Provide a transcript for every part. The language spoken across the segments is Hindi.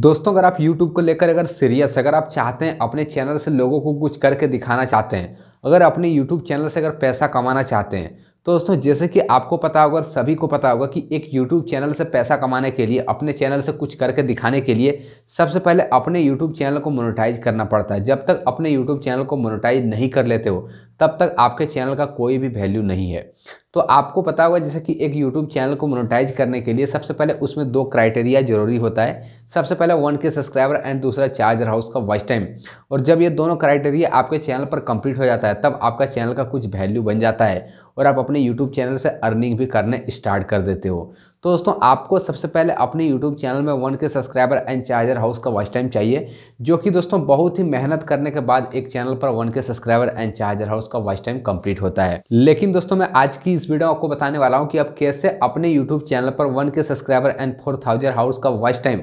दोस्तों अगर आप YouTube को लेकर अगर सीरियस अगर आप चाहते हैं अपने चैनल से लोगों को कुछ करके दिखाना चाहते हैं अगर अपने YouTube चैनल से अगर पैसा कमाना चाहते हैं तो दोस्तों जैसे कि आपको पता होगा सभी को पता होगा कि एक YouTube चैनल से पैसा कमाने के लिए अपने चैनल से कुछ करके दिखाने के लिए सबसे पहले अपने YouTube चैनल को मोनेटाइज करना पड़ता है जब तक अपने YouTube चैनल को मोनेटाइज नहीं कर लेते हो तब तक आपके चैनल का कोई भी वैल्यू नहीं है तो आपको पता होगा जैसे कि एक यूट्यूब चैनल को मोनोटाइज करने के लिए सबसे पहले उसमें दो क्राइटेरिया जरूरी होता है सबसे पहले वन के सब्सक्राइबर एंड दूसरा चार्जर हाउस का वॉइस टाइम और जब ये दोनों क्राइटेरिया आपके चैनल पर कंप्लीट हो जाता है तब आपका चैनल का कुछ वैल्यू बन जाता है और आप अपने यूट्यूब चैनल से अर्निंग भी करने स्टार्ट कर देते हो तो दोस्तों आपको सबसे पहले अपने YouTube चैनल में वन के सब्सक्राइबर एंड चार्जर हाउस का वॉच टाइम चाहिए जो कि दोस्तों बहुत ही मेहनत करने के बाद एक चैनल पर वन के सब्सक्राइबर एंड चार्जर हाउस का वॉच टाइम कंप्लीट होता है लेकिन दोस्तों मैं आज की इस वीडियो आपको बताने वाला हूँ कि आप कैसे अपने यूट्यूब चैनल पर one K subscriber and four hours का वॉच टाइम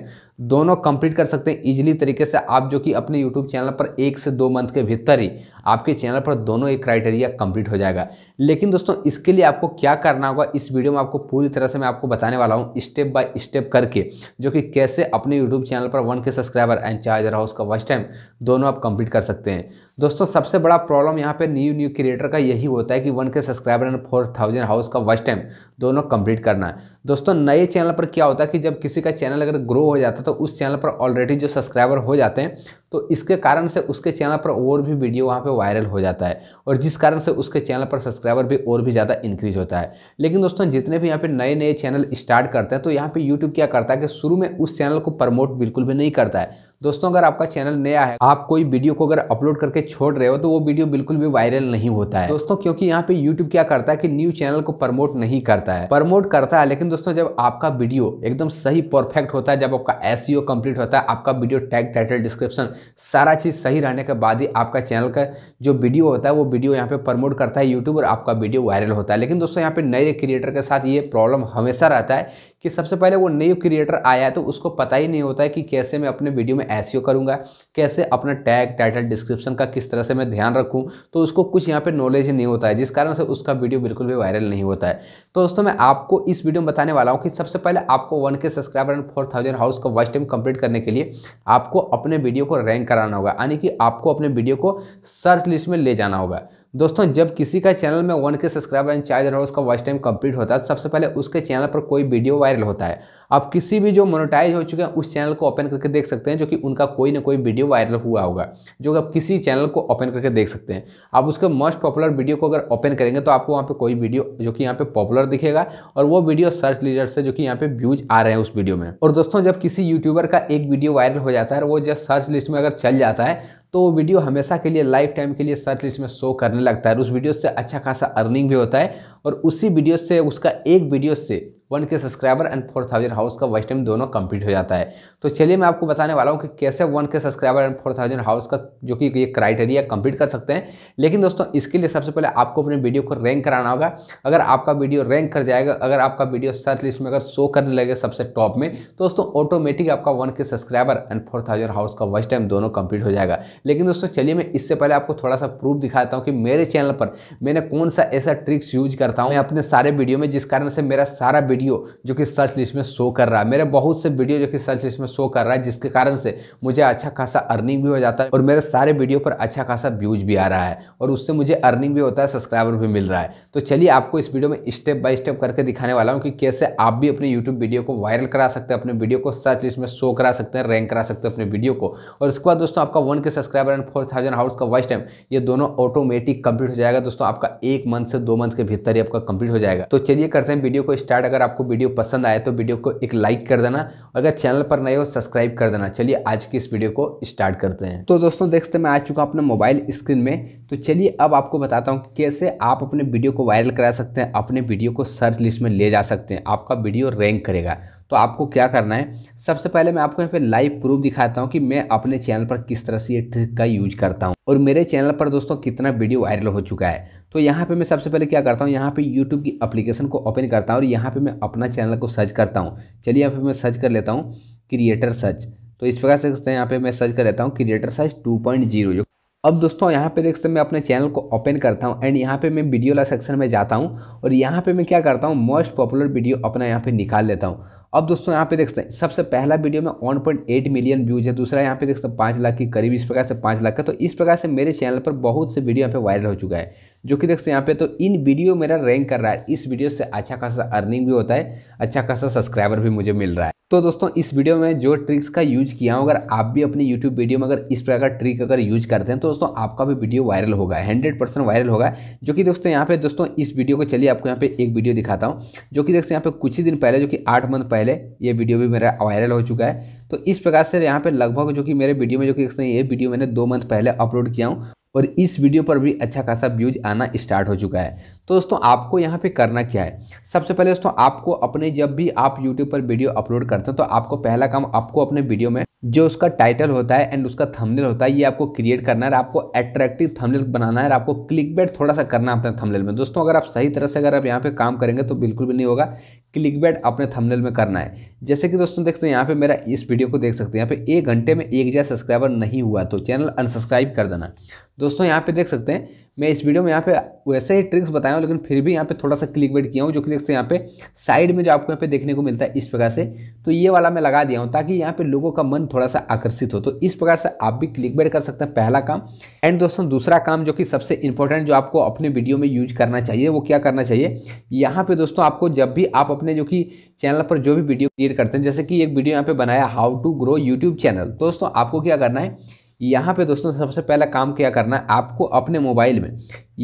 दोनों कंप्लीट कर सकते हैं इजीली तरीके से आप जो कि अपने यूट्यूब चैनल पर एक से दो मंथ के भीतर ही आपके चैनल पर दोनों एक क्राइटेरिया कंप्लीट हो जाएगा लेकिन दोस्तों इसके लिए आपको क्या करना होगा इस वीडियो में आपको पूरी तरह से मैं आपको बता बताने वाला हूँ स्टेप बाय स्टेप करके जो कि कैसे अपने यूट्यूब चैनल पर वन के सब्सक्राइबर एंड चार हज़ार हाउस का वॉच टाइम दोनों आप कंप्लीट कर सकते हैं दोस्तों सबसे बड़ा प्रॉब्लम यहाँ पे न्यू न्यू क्रिएटर का यही होता है कि one K subscriber and four thousand hours का वॉच टाइम दोनों कंप्लीट करना है दोस्तों नए चैनल पर क्या होता है कि जब किसी का चैनल अगर ग्रो हो जाता है तो उस चैनल पर ऑलरेडी जो सब्सक्राइबर हो जाते हैं तो इसके कारण से उसके चैनल पर और भी वीडियो वहाँ पे वायरल हो जाता है और जिस कारण से उसके चैनल पर सब्सक्राइबर भी और भी ज़्यादा इंक्रीज होता है लेकिन दोस्तों जितने भी यहाँ पे नए नए चैनल स्टार्ट करते हैं तो यहाँ पे यूट्यूब क्या करता है कि शुरू में उस चैनल को प्रमोट बिल्कुल भी नहीं करता है दोस्तों अगर आपका चैनल नया है आप कोई वीडियो को अगर अपलोड करके छोड़ रहे हो तो वो वीडियो बिल्कुल भी वायरल नहीं होता है दोस्तों क्योंकि यहाँ पे यूट्यूब क्या करता है कि न्यू चैनल को प्रमोट नहीं करता है प्रमोट करता है लेकिन दोस्तों जब आपका वीडियो एकदम सही परफेक्ट होता है जब आपका एस कंप्लीट e होता है आपका वीडियो टैग टाइटल डिस्क्रिप्शन सारा चीज़ सही रहने के बाद ही आपका चैनल का जो वीडियो होता है वो वीडियो यहाँ पे प्रमोट करता है यूट्यूब और आपका वीडियो वायरल होता है लेकिन दोस्तों यहाँ पे नए क्रिएटर के साथ ये प्रॉब्लम हमेशा रहता है कि सबसे पहले वो न्यू क्रिएटर आया है तो उसको पता ही नहीं होता है कि कैसे मैं अपने वीडियो में एस e करूँगा कैसे अपना टैग टाइटल डिस्क्रिप्शन का किस तरह से मैं ध्यान रखूँ तो उसको कुछ यहाँ पर नॉलेज नहीं होता है जिस कारण से उसका वीडियो बिल्कुल भी वायरल नहीं होता है तो दोस्तों मैं आपको इस वीडियो में बताने वाला हूँ कि सबसे पहले आपको one K subscriber and four thousand hours का वर्ष टाइम कंप्लीट करने के लिए आपको अपने वीडियो को रैंक कराना होगा यानी कि आपको अपने वीडियो को सर्च लिस्ट में ले जाना होगा दोस्तों जब किसी का चैनल में one K subscriber and charge और उसका वॉच टाइम कंप्लीट होता है तो सबसे पहले उसके चैनल पर कोई वीडियो वायरल होता है आप किसी भी जो मोनोटाइज हो चुके हैं उस चैनल को ओपन करके देख सकते हैं जो कि उनका कोई ना कोई वीडियो वायरल हुआ होगा जो कि आप किसी चैनल को ओपन करके देख सकते हैं आप उसके मोस्ट पॉपुलर वीडियो को अगर ओपन करेंगे तो आपको वहाँ पर कोई वीडियो जो कि यहाँ पे पॉपुलर दिखेगा और वो वीडियो सर्च लीडर से जो कि यहाँ पे व्यूज आ रहे हैं उस वीडियो में और दोस्तों जब किसी यूट्यूबर का एक वीडियो वायरल हो जाता है और वो जब सर्च लिस्ट में अगर चल जाता है तो वो वीडियो हमेशा के लिए लाइफ टाइम के लिए सर्च लिस्ट में शो करने लगता है उस वीडियो से अच्छा खासा अर्निंग भी होता है और उसी वीडियो से उसका एक वीडियो से one K subscriber and four thousand hours का वेस्ट टाइम दोनों कंप्लीट हो जाता है तो चलिए मैं आपको बताने वाला हूँ कि कैसे one K subscriber and four thousand hours का जो कि ये क्राइटेरिया कंप्लीट कर सकते हैं लेकिन दोस्तों इसके लिए सबसे पहले आपको अपने वीडियो को रैंक कराना होगा अगर आपका वीडियो रैंक कर जाएगा अगर आपका वीडियो सर्च लिस्ट में अगर शो करने लगेगा सबसे टॉप में तो दोस्तों ऑटोमेटिक आपका one K subscriber and four thousand hours का वेस्ट टाइम दोनों कंप्लीट हो जाएगा लेकिन दोस्तों चलिए मैं इससे पहले आपको थोड़ा सा प्रूफ दिखाता हूँ कि मेरे चैनल पर मैंने कौन सा ऐसा ट्रिक्स यूज करता हूँ मैं अपने सारे वीडियो में जिस कारण से मेरा सारा वीडियो वीडियो जो कि सर्च लिस्ट में शो कर रहा है मेरे बहुत से वीडियो जो कि सर्च लिस्ट में शो कर रहा है जिसके कारण से मुझे अच्छा खासा अर्निंग भी हो जाता है और मेरे सारे वीडियो पर अच्छा खासा व्यूज भी आ रहा है और उससे मुझे अर्निंग भी होता है सब्सक्राइबर भी मिल रहा है तो चलिए आपको इस वीडियो में स्टेप बाय स्टेप करके दिखाने वाला हूँ कि कैसे आप भी अपने यूट्यूब वीडियो को वायरल करा सकते हैं अपने वीडियो को सर्च लिस्ट में शो करा सकते हैं रैंक करा सकते हैं अपने वीडियो को और उसके बाद दोस्तों आपका one K subscriber and four thousand hours का वाइस टाइम ये दोनों ऑटोमेटिक कंप्लीट हो जाएगा दोस्तों आपका एक मंथ से दो मंथ के भीतर ही आपका कंप्लीट हो जाएगा तो चलिए करते हैं वीडियो को स्टार्ट अगर आप आपको वीडियो पसंद आए तो वीडियो को एक लाइक कर देना अगर चैनल पर नए हो सब्सक्राइब कर देना चलिए आज की इस वीडियो को स्टार्ट करते हैं तो दोस्तों देखते मैं आ चुका अपने मोबाइल स्क्रीन में तो चलिए अब आपको बताता हूँ कैसे आप अपने वीडियो को वायरल करा सकते हैं अपने वीडियो को सर्च लिस्ट में ले जा सकते हैं आपका वीडियो रैंक करेगा तो आपको क्या करना है सबसे पहले मैं आपको यहाँ पे लाइव प्रूफ दिखाता हूँ कि मैं अपने चैनल पर किस तरह से ये ट्रिक का यूज करता हूँ और मेरे चैनल पर दोस्तों कितना वीडियो वायरल हो चुका है तो यहाँ पे मैं सबसे पहले क्या करता हूँ यहाँ पे यूट्यूब की अप्लीकेशन को ओपन करता हूँ और यहाँ पे मैं अपना चैनल को सर्च करता हूँ चलिए यहाँ पे मैं सर्च कर लेता हूँ क्रिएटर सर्च तो इस प्रकार से देखते हैं यहाँ पे मैं सर्च कर लेता हूँ creator search two point zero जो अब दोस्तों यहाँ पे देखते हैं मैं अपने चैनल को ओपन करता हूँ एंड यहाँ पे मैं वीडियो वाला सेक्शन में जाता हूँ और यहाँ पे मैं क्या करता हूँ मोस्ट पॉपुलर वीडियो अपना यहाँ पे निकाल लेता हूँ अब दोस्तों यहाँ पे देखते हैं सबसे पहला वीडियो में 1.8 मिलियन व्यूज है दूसरा यहाँ पे देखते हैं पाँच लाख के करीब इस प्रकार से पाँच लाख का तो इस प्रकार से मेरे चैनल पर बहुत से वीडियो यहाँ पे वायरल हो चुका है जो कि देखते हैं यहाँ पे तो इन वीडियो मेरा रैंक कर रहा है इस वीडियो से अच्छा खासा अर्निंग भी होता है अच्छा खासा सब्सक्राइबर भी मुझे मिल रहा है तो दोस्तों इस वीडियो में जो ट्रिक्स का यूज किया हूँ अगर आप भी अपने यूट्यूब वीडियो में अगर इस प्रकार का ट्रिक अगर यूज करते हैं तो दोस्तों आपका भी वीडियो वायरल होगा हंड्रेड परसेंट वायरल होगा जो कि दोस्तों यहाँ पे दोस्तों इस वीडियो को चलिए आपको यहाँ पे एक वीडियो दिखाता हूँ जो कि देखते यहाँ पे कुछ ही दिन पहले जो कि आठ मंथ पहले ये वीडियो भी मेरा वायरल हो चुका है तो इस प्रकार से यहाँ पे लगभग जो कि मेरे वीडियो में जो कि ये वीडियो मैंने दो मंथ पहले अपलोड किया हूँ और इस वीडियो पर भी अच्छा खासा व्यूज आना स्टार्ट हो चुका है तो दोस्तों आपको यहाँ पे करना क्या है सबसे पहले दोस्तों आपको अपने जब भी आप यूट्यूब पर वीडियो अपलोड करते हैं तो आपको पहला काम आपको अपने वीडियो में जो उसका टाइटल होता है एंड उसका थंबनेल होता है ये आपको क्रिएट करना है आपको अट्रैक्टिव थंबनेल बनाना है आपको क्लिक थोड़ा सा करना है अपने थमलेल में दोस्तों अगर आप सही तरह से अगर आप यहाँ पे काम करेंगे तो बिल्कुल भी नहीं होगा क्लिक बैट अपने थंबनेल में करना है जैसे कि दोस्तों देखते हैं यहाँ पे मेरा इस वीडियो को देख सकते हैं यहाँ पे एक घंटे में एक हज़ार सब्सक्राइबर नहीं हुआ तो चैनल अनसब्सक्राइब कर देना दोस्तों यहाँ पे देख सकते हैं मैं इस वीडियो में यहाँ पे वैसे ही ट्रिक्स बताया हूँ लेकिन फिर भी यहाँ पे थोड़ा सा क्लिक किया हूँ जो कि देखते हैं यहाँ पे साइड में जो आपको यहाँ पे देखने को मिलता है इस प्रकार से तो ये वाला मैं लगा दिया हूँ ताकि यहाँ पे लोगों का मन थोड़ा सा आकर्षित हो तो इस प्रकार से आप भी क्लिक कर सकते हैं पहला काम एंड दोस्तों दूसरा काम जो कि सबसे इंपॉर्टेंट जो आपको अपने वीडियो में यूज करना चाहिए वो क्या करना चाहिए यहाँ पर दोस्तों आपको जब भी आप अपने जो कि चैनल पर जो भी वीडियो क्रिएट करते हैं जैसे कि एक वीडियो यहाँ पे बनाया how to grow YouTube channel दोस्तों आपको क्या करना है यहाँ पे दोस्तों सबसे पहला काम क्या करना है आपको अपने मोबाइल में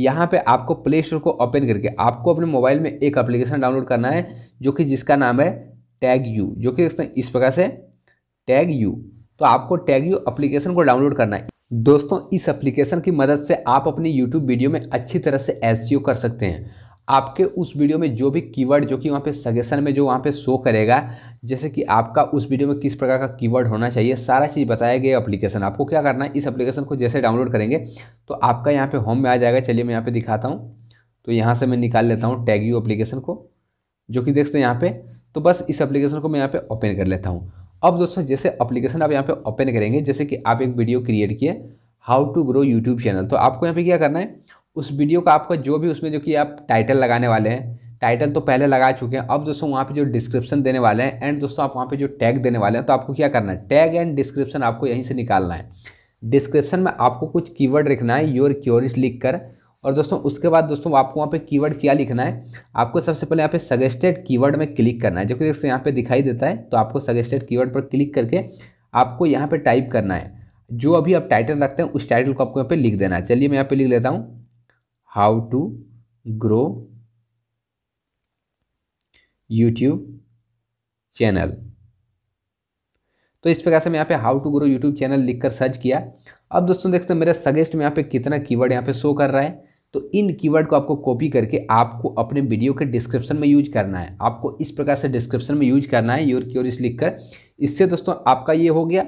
यहाँ पे आपको प्ले स्टोर को ओपन करके आपको अपने मोबाइल में एक एप्लीकेशन डाउनलोड करना है जो कि जिसका नाम है टैग यू जो कि इस प्रकार से टैग यू तो आपको टैग यू एप्लीकेशन को डाउनलोड करना है दोस्तों इस एप्लीकेशन की मदद से आप अपनी यूट्यूब वीडियो में अच्छी तरह से एस e कर सकते हैं आपके उस वीडियो में जो भी कीवर्ड जो कि वहाँ पे सजेशन में जो वहाँ पे शो करेगा जैसे कि आपका उस वीडियो में किस प्रकार का कीवर्ड होना चाहिए सारा चीज़ बताया गया एप्लीकेशन आपको क्या करना है इस एप्लीकेशन को जैसे डाउनलोड करेंगे तो आपका यहाँ पे होम में आ जाएगा चलिए मैं यहाँ पे दिखाता हूँ तो यहाँ से मैं निकाल लेता हूँ टैग यू एप्लीकेशन को जो कि देखते हैं यहाँ पे तो बस इस एप्लीकेशन को मैं यहाँ पे ओपन कर लेता हूँ अब दोस्तों जैसे अप्लीकेशन आप यहाँ पे ओपन करेंगे जैसे कि आप एक वीडियो क्रिएट किए how to grow YouTube channel तो आपको यहाँ पे क्या करना है उस वीडियो का आपका जो भी उसमें जो कि आप टाइटल लगाने वाले हैं टाइटल तो पहले लगा चुके हैं अब दोस्तों वहाँ पे जो डिस्क्रिप्शन देने वाले हैं एंड दोस्तों आप वहाँ पे जो टैग देने वाले हैं तो आपको क्या करना है टैग एंड डिस्क्रिप्शन आपको यहीं से निकालना है डिस्क्रिप्शन में आपको कुछ कीवर्ड लिखना है योर क्योरिस लिख कर और दोस्तों उसके बाद दोस्तों आपको वहाँ पर कीवर्ड क्या लिखना है आपको सबसे पहले यहाँ पे सजेस्टेड कीवर्ड में क्लिक करना है जो कि यहाँ पर दिखाई देता है तो आपको सजेस्टेड कीवर्ड पर क्लिक करके आपको यहाँ पर टाइप करना है जो अभी आप टाइटल रखते हैं उस टाइटल को आपको यहाँ पर लिख देना है चलिए मैं यहाँ पर लिख लेता हूँ how to grow YouTube channel तो इस प्रकार से मैं यहाँ पे how to grow YouTube channel लिखकर सर्च किया अब दोस्तों देखते हैं मेरा सजेस्ट में यहाँ पे कितना कीवर्ड यहाँ पे शो कर रहा है तो इन कीवर्ड को आपको कॉपी करके आपको अपने वीडियो के डिस्क्रिप्शन में यूज करना है आपको इस प्रकार से डिस्क्रिप्शन में यूज करना है योर क्योरिस लिखकर इससे दोस्तों आपका ये हो गया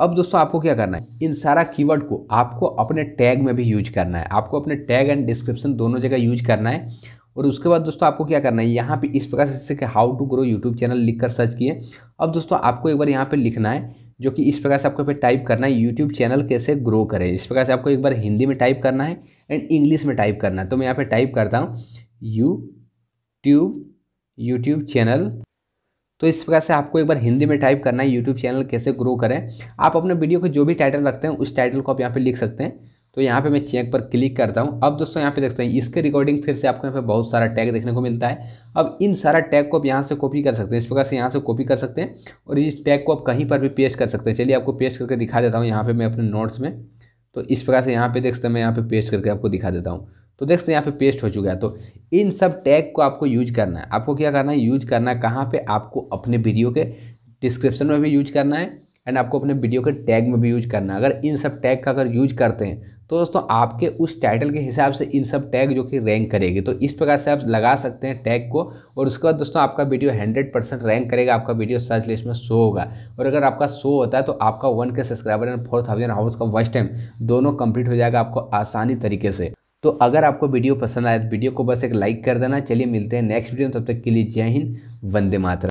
अब दोस्तों आपको क्या करना है इन सारा कीवर्ड को आपको अपने टैग में भी यूज करना है आपको अपने टैग एंड डिस्क्रिप्शन दोनों जगह यूज करना है और उसके बाद दोस्तों आपको क्या करना है यहाँ पे इस प्रकार से जैसे कि how to grow YouTube channel लिख कर सर्च किए अब दोस्तों आपको एक बार यहाँ पे लिखना है जो कि इस प्रकार से आपको फिर टाइप करना है यूट्यूब चैनल कैसे ग्रो करें इस प्रकार से आपको एक बार हिंदी में टाइप करना है एंड इंग्लिश में टाइप करना है तो मैं यहाँ पर टाइप करता हूँ यू ट्यूब यूट्यूब चैनल तो इस प्रकार से आपको एक बार हिंदी में टाइप करना है यूट्यूब चैनल कैसे ग्रो करें आप अपने वीडियो के जो भी टाइटल रखते हैं उस टाइटल को आप यहाँ पर लिख सकते हैं तो यहाँ पे मैं चेक पर क्लिक करता हूँ अब दोस्तों यहाँ पे देखते हैं इसके रिकॉर्डिंग फिर से आपको यहाँ पे बहुत सारा टैग देखने को मिलता है अब इन सारा टैग को आप यहाँ से कॉपी कर सकते हैं इस प्रकार से यहाँ से कॉपी कर सकते हैं और इस टैग को आप कहीं पर भी पेस्ट कर सकते हैं चलिए आपको पेस्ट करके दिखा देता हूँ यहाँ पर मैं अपने नोट्स में तो इस प्रकार से यहाँ पर देखते हैं मैं यहाँ पर पेस्ट करके आपको दिखा देता हूँ तो देख सकते हैं यहाँ पे पेस्ट हो चुका है तो इन सब टैग को आपको यूज करना है आपको क्या करना है यूज करना है कहाँ पे आपको अपने वीडियो के डिस्क्रिप्शन में भी यूज करना है एंड आपको अपने वीडियो के टैग में भी यूज करना है अगर इन सब टैग का अगर यूज करते हैं तो दोस्तों आपके उस टाइटल के हिसाब से इन सब टैग जो कि रैंक करेगी तो इस प्रकार से आप लगा सकते हैं टैग को और उसके बाद दोस्तों आपका वीडियो 100 परसेंट रैंक करेगा आपका वीडियो सर्च लिस्ट में शो होगा और अगर आपका शो होता है तो आपका one K subscriber and four thousand hours का वर्स्ट टाइम दोनों कंप्लीट हो जाएगा आपको आसानी तरीके से तो अगर आपको वीडियो पसंद आए तो वीडियो को बस एक लाइक कर देना चलिए मिलते हैं नेक्स्ट वीडियो में तब तक के लिए जय हिंद वंदे मातरम